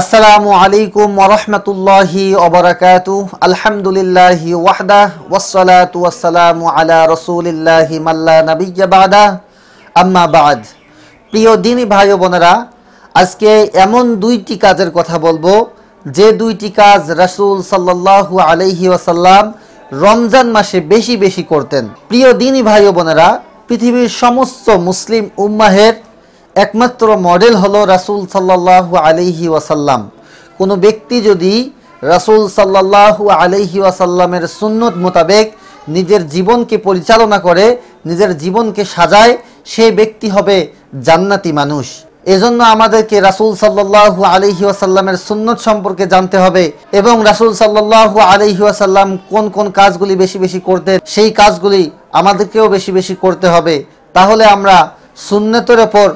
আসসালামু আলাইকুম ওরহমতুল্লাহি অবরাকাতু আলহামদুলিল্লাহি ওয়াহদা ওয়াসসালাতু ওয়াসসালামু আলা রসুলিল্লাহি মাল্লা নবিয়া বাদা আম্মা বাদ প্রিয় দিনী ভাই বোনেরা আজকে এমন দুইটি কাজের কথা বলবো যে দুইটি কাজ রাসূল সাল্লাল্লাহু আলাইহি ওয়াসাল্লাম রমজান মাসে বেশি বেশি করতেন প্রিয় দিনী ভাই বোনেরা পৃথিবীর সমস্ত মুসলিম উম্মাহের একমাত্র মডেল হলো রাসুল সাল্লাহ আলহি ওয়াসাল্লাম কোনো ব্যক্তি যদি রাসুল সাল্লাহ আলহি ওয়াসাল্লামের সুন্নত মোতাবেক নিজের জীবনকে পরিচালনা করে নিজের জীবনকে সাজায় সে ব্যক্তি হবে জান্নাতি মানুষ এজন্য আমাদেরকে রাসুল সাল্লাহ আলহি ওয়াসাল্লামের সুন্নত সম্পর্কে জানতে হবে এবং রাসুল সাল্লাহ আলহি ওয়াসাল্লাম কোন কোন কাজগুলি বেশি বেশি করতেন সেই কাজগুলি আমাদেরকেও বেশি বেশি করতে হবে তাহলে আমরা সুন্নতের ওপর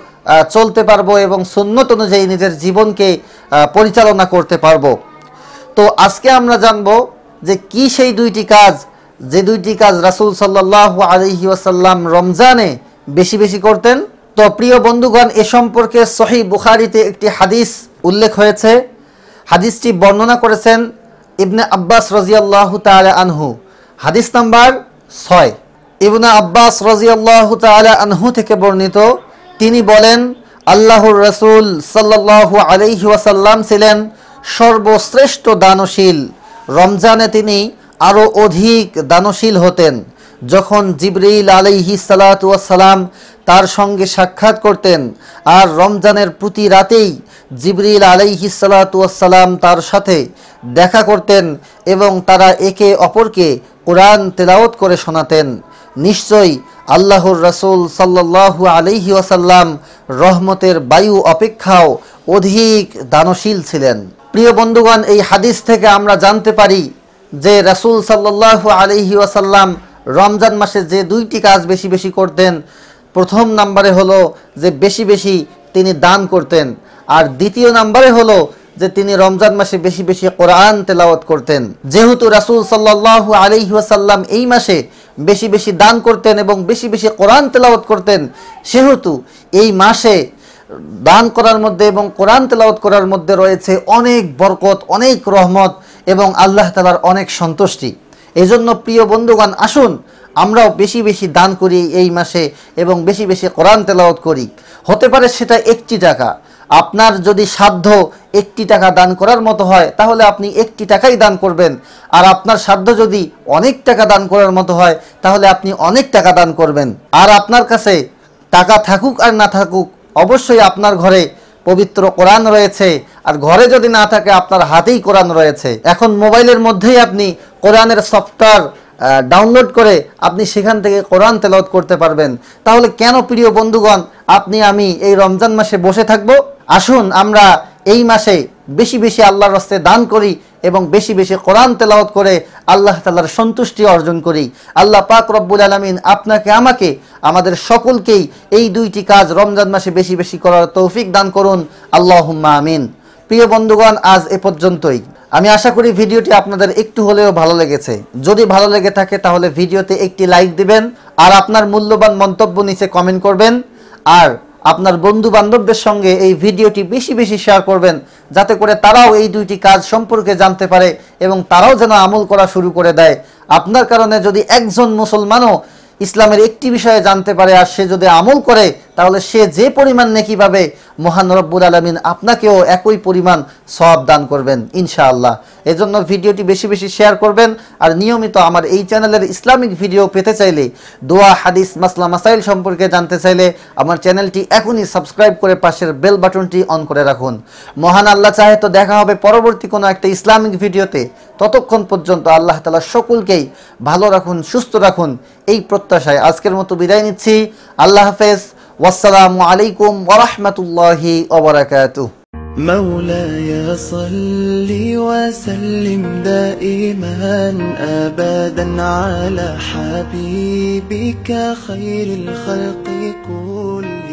চলতে পারবো এবং সুন্নত অনুযায়ী নিজের জীবনকে পরিচালনা করতে পারবো তো আজকে আমরা জানব যে কি সেই দুইটি কাজ যে দুইটি কাজ রাসুল সাল্লাহ আলহি ওয়াসাল্লাম রমজানে বেশি বেশি করতেন তো প্রিয় বন্ধুগণ এ সম্পর্কে সহি বুখারিতে একটি হাদিস উল্লেখ হয়েছে হাদিসটি বর্ণনা করেছেন ইবনে আব্বাস রজিয়াল্লাহ তাল আনহু হাদিস নাম্বার ছয় ইবনা আব্বাস রজিয়াল্লাহ তাল আনহু থেকে বর্ণিত তিনি বলেন আল্লাহর রসুল সাল্লাহ আলহিহাসাল্লাম ছিলেন সর্বশ্রেষ্ঠ দানশীল রমজানে তিনি আরও অধিক দানশীল হতেন যখন জিবরিল আলহি সালাতাম তার সঙ্গে সাক্ষাৎ করতেন আর রমজানের প্রতি রাতেই জিবরিল আলহি সালাতাম তার সাথে দেখা করতেন এবং তারা একে অপরকে কোরআন তেলাওত করে শোনাতেন নিশ্চয়ই আল্লাহর রসুল সাল্লাহ আলহি ওয়াসাল্লাম রহমতের বায়ু অপেক্ষাও অধিক দানশীল ছিলেন প্রিয় বন্ধুগণ এই হাদিস থেকে আমরা জানতে পারি যে রাসুল সাল্লাহ আলহি ওয়াসাল্লাম রমজান মাসে যে দুইটি কাজ বেশি বেশি করতেন প্রথম নাম্বারে হলো যে বেশি বেশি তিনি দান করতেন আর দ্বিতীয় নাম্বারে হলো যে তিনি রমজান মাসে বেশি বেশি কোরআন তেলাওয়াত করতেন যেহেতু রাসুল সাল্লাহ আলিহাসাল্লাম এই মাসে বেশি বেশি দান করতেন এবং বেশি বেশি কোরআন তেলাওয়াত করতেন সেহেতু এই মাসে দান করার মধ্যে এবং কোরআন তেলাওয়াত করার মধ্যে রয়েছে অনেক বরকত অনেক রহমত এবং আল্লাহ তালার অনেক সন্তুষ্টি এই জন্য প্রিয় বন্ধুগণ আসুন আমরাও বেশি বেশি দান করি এই মাসে এবং বেশি বেশি কোরআন তেলাওয়াত করি হতে পারে সেটা একটি টাকা আপনার যদি সাধ্য একটি টাকা দান করার মতো হয় তাহলে আপনি একটি টাকাই দান করবেন আর আপনার সাধ্য যদি অনেক টাকা দান করার মতো হয় তাহলে আপনি অনেক টাকা দান করবেন আর আপনার কাছে টাকা থাকুক আর না থাকুক অবশ্যই আপনার ঘরে পবিত্র কোরআন রয়েছে আর ঘরে যদি না থাকে আপনার হাতেই কোরআন রয়েছে এখন মোবাইলের মধ্যেই আপনি কোরআনের সফটওয়্যার ডাউনলোড করে আপনি সেখান থেকে কোরআন তেলত করতে পারবেন তাহলে কেন প্রিয় বন্ধুগণ আপনি আমি এই রমজান মাসে বসে থাকবো আসুন আমরা এই মাসে বেশি বেশি আল্লাহর রাস্তায় দান করি এবং বেশি বেশি কোরআন তেলাওয়াত করে আল্লাহ তাল্লার সন্তুষ্টি অর্জন করি আল্লাহ পাক রব্বুল আলমিন আপনাকে আমাকে আমাদের সকলকেই এই দুইটি কাজ রমজান মাসে বেশি বেশি করার তৌফিক দান করুন আল্লাহ আমিন প্রিয় বন্ধুগণ আজ এ পর্যন্তই আমি আশা করি ভিডিওটি আপনাদের একটু হলেও ভালো লেগেছে যদি ভালো লেগে থাকে তাহলে ভিডিওতে একটি লাইক দিবেন আর আপনার মূল্যবান মন্তব্য নিচে কমেন্ট করবেন আর আপনার বন্ধু বান্ধবদের সঙ্গে এই ভিডিওটি বেশি বেশি শেয়ার করবেন যাতে করে তারাও এই দুইটি কাজ সম্পর্কে জানতে পারে এবং তারাও যেন আমল করা শুরু করে দেয় আপনার কারণে যদি একজন মুসলমানও ইসলামের একটি বিষয়ে জানতে পারে আর সে যদি আমল করে তাহলে সে যে পরিমাণ নেকি পাবে মহান রব্বুল আলমিন আপনাকেও একই পরিমাণ সব দান করবেন ইনশাআল্লাহ এজন্য ভিডিওটি বেশি বেশি শেয়ার করবেন আর নিয়মিত আমার এই চ্যানেলের ইসলামিক ভিডিও পেতে চাইলে দোয়া হাদিস মাসলা মাসাইল সম্পর্কে জানতে চাইলে আমার চ্যানেলটি এখনই সাবস্ক্রাইব করে পাশের বেল বাটনটি অন করে রাখুন মহান আল্লাহ চাহে তো দেখা হবে পরবর্তী কোনো একটা ইসলামিক ভিডিওতে ততক্ষণ পর্যন্ত আল্লাহ তালা সকলকেই ভালো রাখুন সুস্থ রাখুন এই প্রত্যাশায় আজকের মতো বিদায় নিচ্ছি আল্লাহ হাফেজ والسلام عليكم ورحمة الله وبركاته مولاي صل وسلم دائما أبدا على حبيبك خير الخلق كلهم